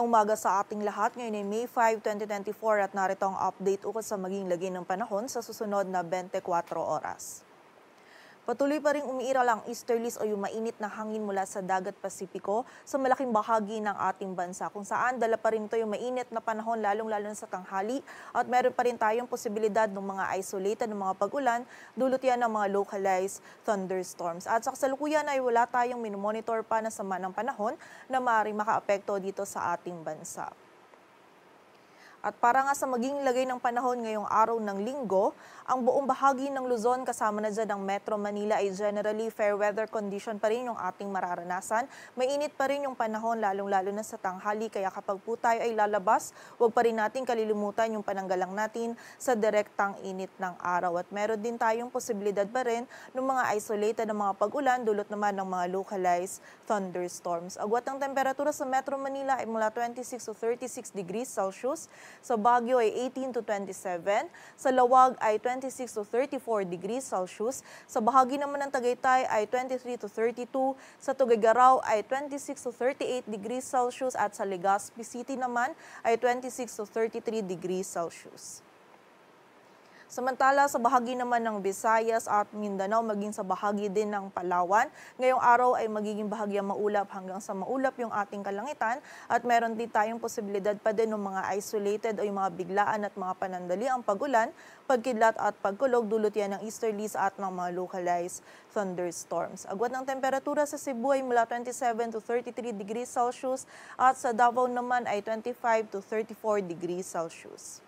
Magandang umaga sa ating lahat. Ngayon ay May 5, 2024 at narito ang update ukos sa maging lagi ng panahon sa susunod na 24 oras. Patuloy pa rin umiiral ang easterlies o yung mainit na hangin mula sa dagat Pasipiko sa malaking bahagi ng ating bansa kung saan dala pa rin ito yung mainit na panahon lalong-lalo sa tanghali at meron pa rin tayong posibilidad ng mga isolated ng mga pag-ulan dulot yan ng mga localized thunderstorms. At sa kasalukuyan ay wala tayong minomonitor pa na sama ng panahon na maaaring makaapekto dito sa ating bansa. At para nga sa maging lagay ng panahon ngayong araw ng linggo, ang buong bahagi ng Luzon kasama na dyan ng Metro Manila ay generally fair weather condition pa rin yung ating mararanasan. Mainit pa rin yung panahon lalong-lalo na sa tanghali kaya kapag po tayo ay lalabas, huwag pa rin natin kalilimutan yung pananggalang natin sa direktang init ng araw. At meron din tayong posibilidad pa rin ng mga isolated na mga pag-ulan dulot naman ng mga localized thunderstorms. Agwat ang temperatura sa Metro Manila ay mula 26 to 36 degrees Celsius sa Baguio ay 18 to 27. Sa Lawag ay 26 to 34 degrees Celsius. Sa bahagi naman ng Tagaytay ay 23 to 32. Sa Tuguegarao ay 26 to 38 degrees Celsius at sa Legazpi City naman ay 26 to 33 degrees Celsius. Samantala sa bahagi naman ng Visayas at Mindanao maging sa bahagi din ng Palawan, ngayong araw ay magiging bahagyang maulap hanggang sa maulap yung ating kalangitan at meron din tayong posibilidad pa din ng mga isolated o yung mga biglaan at mga panandali ang pagulan, pagkidlat at pagkulog dulot yan ng easterlies at ng mga localized thunderstorms. Agwat ng temperatura sa Cebu ay mula 27 to 33 degrees Celsius at sa Davao naman ay 25 to 34 degrees Celsius.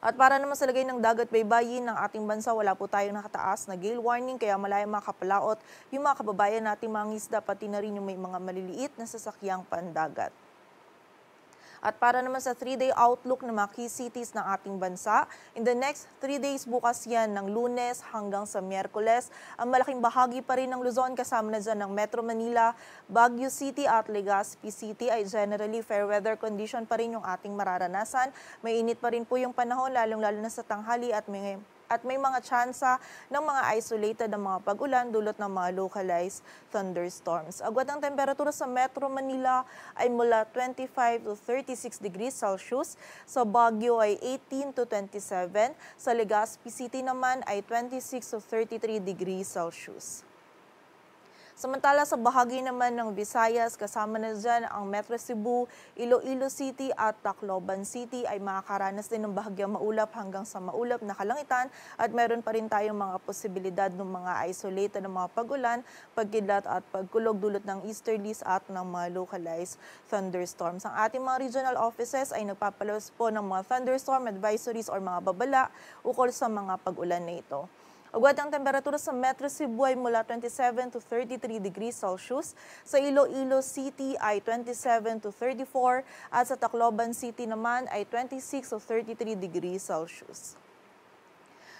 At para naman sa lagay ng dagat baybayin ng ating bansa, wala po tayong nakataas na gale warning kaya malaya makapalaot yung mga kababayan nating mga isda pati na rin yung may mga maliliit na sasakyang pandagat. At para naman sa 3-day outlook ng mga key cities ng ating bansa, in the next 3 days bukas yan ng lunes hanggang sa miyerkules. Ang malaking bahagi pa rin ng Luzon kasama na dyan ng Metro Manila, Baguio City at Legazpi City ay generally fair weather condition pa rin yung ating mararanasan. May init pa rin po yung panahon lalong-lalo na sa tanghali at may at may mga tsansa ng mga isolated ng mga pag-ulan dulot ng mga localized thunderstorms. Agwat ang temperatura sa Metro Manila ay mula 25 to 36 degrees Celsius, sa Baguio ay 18 to 27, sa Legazpi City naman ay 26 to 33 degrees Celsius. Samantala sa bahagi naman ng Visayas, kasama na dyan ang Metro Cebu, Iloilo City at Tacloban City ay makakaranas din ng bahagyang maulap hanggang sa maulap na kalangitan at mayroon pa rin tayong mga posibilidad ng mga isolated ng mga pagulan, pagkidlat at pagkulog dulot ng easterlies at ng mga localized thunderstorms. Ang ating mga regional offices ay nagpapalos po ng mga thunderstorm advisories or mga babala ukol sa mga pagulan na ito. Agwat ang temperatura sa Metro Cebu ay mula 27 to 33 degrees Celsius. Sa Iloilo City ay 27 to 34 at sa Tacloban City naman ay 26 to 33 degrees Celsius.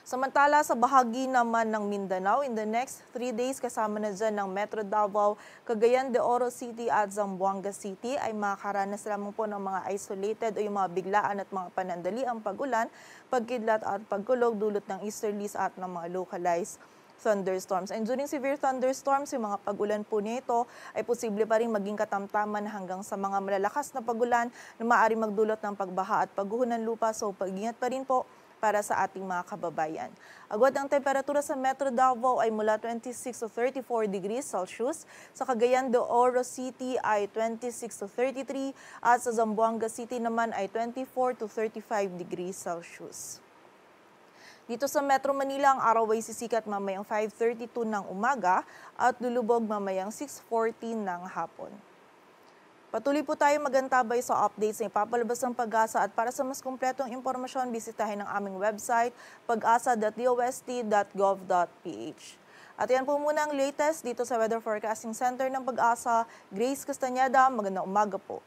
Samantala sa bahagi naman ng Mindanao, in the next three days kasama na dyan ng Metro Davao, Cagayan de Oro City at Zamboanga City ay makakaranas lamang po ng mga isolated o yung mga biglaan at mga panandali ang pagulan, pagkidlat at pagkulog dulot ng easterlies at ng mga localized thunderstorms. And during severe thunderstorms, yung mga pagulan po nito ay posible pa rin maging katamtaman hanggang sa mga malalakas na pagulan na maaari magdulot ng pagbaha at pagguho ng lupa. So pag-ingat pa rin po para sa ating mga kababayan. Agwat ng temperatura sa Metro Davao ay mula 26 to 34 degrees Celsius, sa Cagayan de Oro City ay 26 to 33 at sa Zamboanga City naman ay 24 to 35 degrees Celsius. Dito sa Metro Manila, ang araw ay sisikat mamayang 5.32 ng umaga at dulubog mamayang 6.40 ng hapon. Patuloy po tayong magantabay sa updates ng papalabas ng pag-asa at para sa mas kumpletong impormasyon, bisitahin ang aming website pagasa.dost.gov.ph. At yan po muna ang latest dito sa Weather Forecasting Center ng Pag-asa. Grace Castaneda, magandang umaga po.